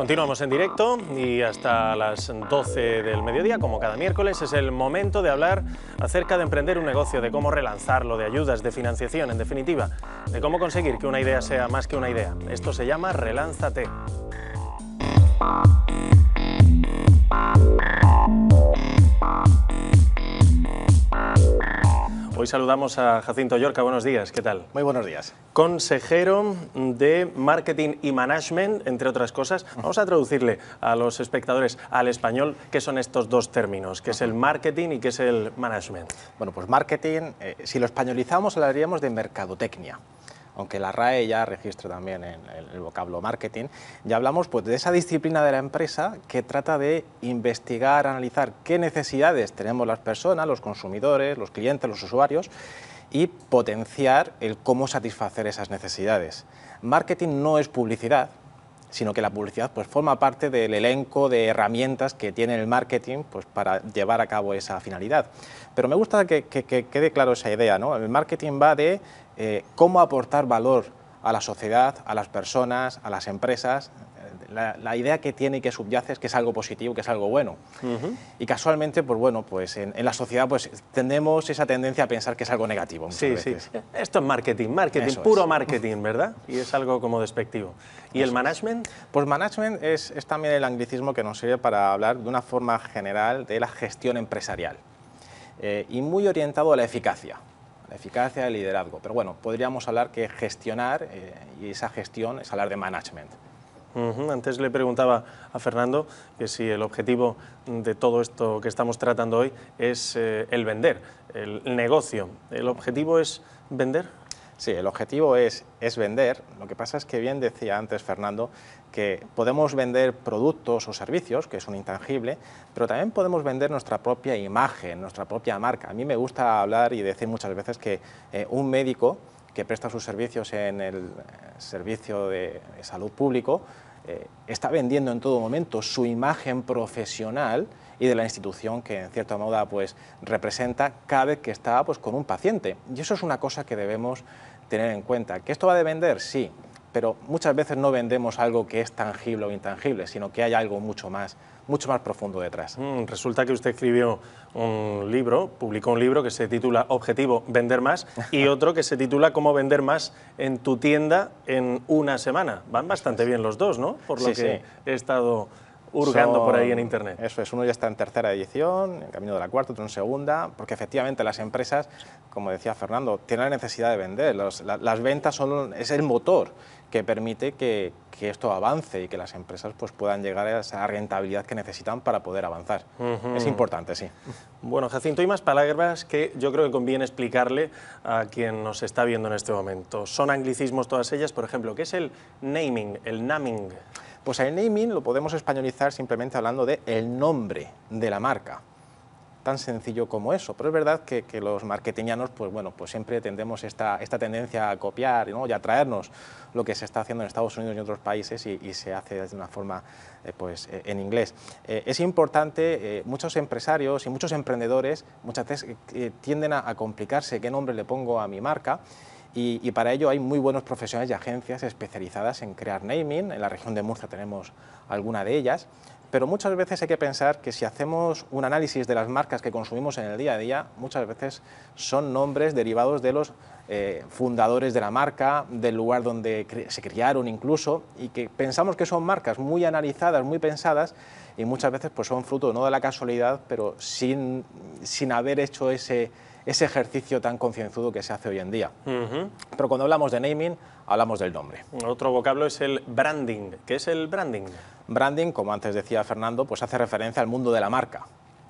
Continuamos en directo y hasta las 12 del mediodía, como cada miércoles, es el momento de hablar acerca de emprender un negocio, de cómo relanzarlo, de ayudas, de financiación, en definitiva, de cómo conseguir que una idea sea más que una idea. Esto se llama Relánzate. Hoy saludamos a Jacinto Yorca. Buenos días, ¿qué tal? Muy buenos días. Consejero de Marketing y Management, entre otras cosas. Vamos a traducirle a los espectadores al español qué son estos dos términos, qué es el marketing y qué es el management. Bueno, pues marketing, eh, si lo españolizamos, hablaríamos de mercadotecnia aunque la RAE ya registra también en el, vocablo marketing, ya hablamos pues, de esa disciplina de la empresa que trata de investigar, analizar qué necesidades tenemos las personas, los consumidores, los clientes, los usuarios, y potenciar el cómo satisfacer esas necesidades. Marketing no es publicidad, sino que la publicidad pues, forma parte del elenco de herramientas que tiene el marketing pues, para llevar a cabo esa finalidad. Pero me gusta que, quede claro esa idea, ¿no? el marketing va de eh, cómo aportar valor a la sociedad, a las personas, a las empresas, la, idea que tiene y que subyace es que es algo positivo, que es algo bueno. Y casualmente, pues bueno, pues en, la sociedad pues tenemos esa tendencia a pensar que es algo negativo. Sí, sí. Esto es marketing, marketing, puro marketing, ¿verdad? Y es algo como despectivo. ¿Y el management? Pues management es, también el anglicismo que nos sirve para hablar de una forma general de la gestión empresarial. Eh, y muy orientado a la eficacia, la eficacia del liderazgo. Pero bueno, podríamos hablar que gestionar eh, y esa gestión es hablar de management. Antes le preguntaba a Fernando que si el objetivo de todo esto que estamos tratando hoy es eh, el vender, el negocio. ¿El objetivo es vender? Sí, el objetivo es, vender. Lo que pasa es que bien decía antes Fernando que podemos vender productos o servicios, que es un intangible, pero también podemos vender nuestra propia imagen, nuestra propia marca. A mí me gusta hablar y decir muchas veces que eh, un médico que presta sus servicios en el eh, servicio de salud público eh, está vendiendo en todo momento su imagen profesional y de la institución que en cierta moda pues, representa cada vez que está pues, con un paciente. Y eso es una cosa que debemos tener en cuenta. ¿Que esto va a vender? Sí, pero muchas veces no vendemos algo que es tangible o intangible, sino que hay algo mucho más, mucho más profundo detrás. Mm, resulta que usted escribió un libro, publicó un libro que se titula Objetivo, vender más, y otro que se titula Cómo vender más en tu tienda en una semana. Van bastante bien los dos, ¿no? Por lo que he estado hurgando por ahí en Internet. Eso es, uno ya está en tercera edición, en camino de la cuarta, otro en segunda, porque efectivamente las empresas, como decía Fernando, tienen la necesidad de vender. las ventas son, es el motor que permite que, que, esto avance y que las empresas pues, puedan llegar a esa rentabilidad que necesitan para poder avanzar. Es importante, sí. Bueno, Jacinto, hay más palabras que yo creo que conviene explicarle a quien nos está viendo en este momento. Son anglicismos todas ellas, por ejemplo, ¿qué es el naming, el naming? Pues el naming lo podemos españolizar simplemente hablando de el nombre de la marca, tan sencillo como eso, pero es verdad que, los marketingianos, pues bueno, pues siempre tendemos esta, esta tendencia a copiar ¿no? y a traernos lo que se está haciendo en Estados Unidos y otros países y, se hace de una forma eh, pues, eh, en inglés. Eh, es importante, muchos empresarios y muchos emprendedores muchas veces tienden a complicarse qué nombre le pongo a mi marca y, para ello hay muy buenos profesionales y agencias especializadas en crear naming, en la región de Murcia tenemos alguna de ellas, pero muchas veces hay que pensar que si hacemos un análisis de las marcas que consumimos en el día a día, muchas veces son nombres derivados de los eh, fundadores de la marca, del lugar donde se criaron incluso, y que pensamos que son marcas muy analizadas, muy pensadas, y muchas veces pues, son fruto no de la casualidad, pero sin, sin haber hecho ese ese ejercicio tan concienzudo que se hace hoy en día. Pero cuando hablamos de naming, hablamos del nombre. Otro vocablo es el branding. ¿Qué es el branding? Branding, como antes decía Fernando, pues hace referencia al mundo de la marca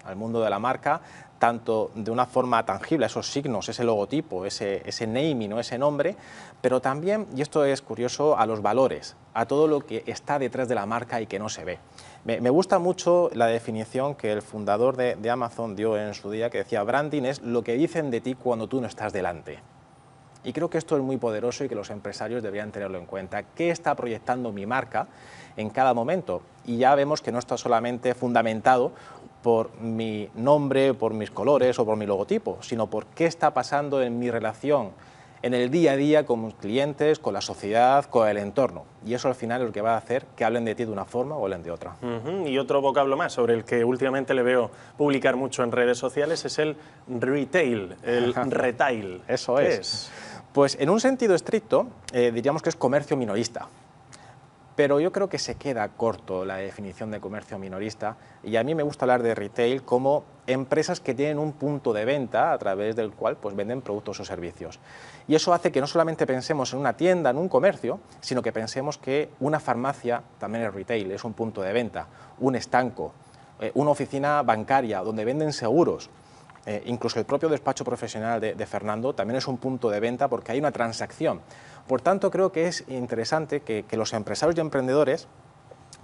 al mundo de la marca, tanto de una forma tangible, esos signos, ese logotipo, ese, ese naming ese nombre, pero también, y esto es curioso, a los valores, a todo lo que está detrás de la marca y que no se ve. Me, gusta mucho la definición que el fundador de, de Amazon dio en su día, que decía, branding es lo que dicen de ti cuando tú no estás delante. Y creo que esto es muy poderoso y que los empresarios deberían tenerlo en cuenta. ¿Qué está proyectando mi marca en cada momento? Y ya vemos que no está solamente fundamentado por mi nombre, por mis colores o por mi logotipo, sino por qué está pasando en mi relación, en el día a día con mis clientes, con la sociedad, con el entorno. Y eso al final es lo que va a hacer que hablen de ti de una forma o hablen de otra. Y otro vocablo más sobre el que últimamente le veo publicar mucho en redes sociales es el retail, el retail. Eso es. Pues en un sentido estricto, eh, diríamos que es comercio minorista pero yo creo que se queda corto la definición de comercio minorista y a mí me gusta hablar de retail como empresas que tienen un punto de venta a través del cual pues, venden productos o servicios. Y eso hace que no solamente pensemos en una tienda, en un comercio, sino que pensemos que una farmacia también es retail, es un punto de venta, un estanco, eh, una oficina bancaria donde venden seguros, eh, incluso el propio despacho profesional de, Fernando, también es un punto de venta porque hay una transacción. Por tanto, creo que es interesante que, los empresarios y emprendedores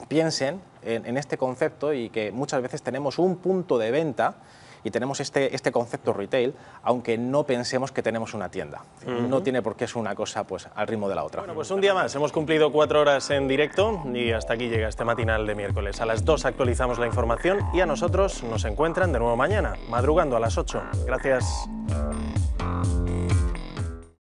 piensen en este concepto y que muchas veces tenemos un punto de venta y tenemos este, este concepto retail, aunque no pensemos que tenemos una tienda. No tiene por qué ser una cosa pues, al ritmo de la otra. Bueno, pues un día más. Hemos cumplido cuatro horas en directo y hasta aquí llega este matinal de miércoles. A las dos actualizamos la información y a nosotros nos encuentran de nuevo mañana, madrugando a las ocho. Gracias.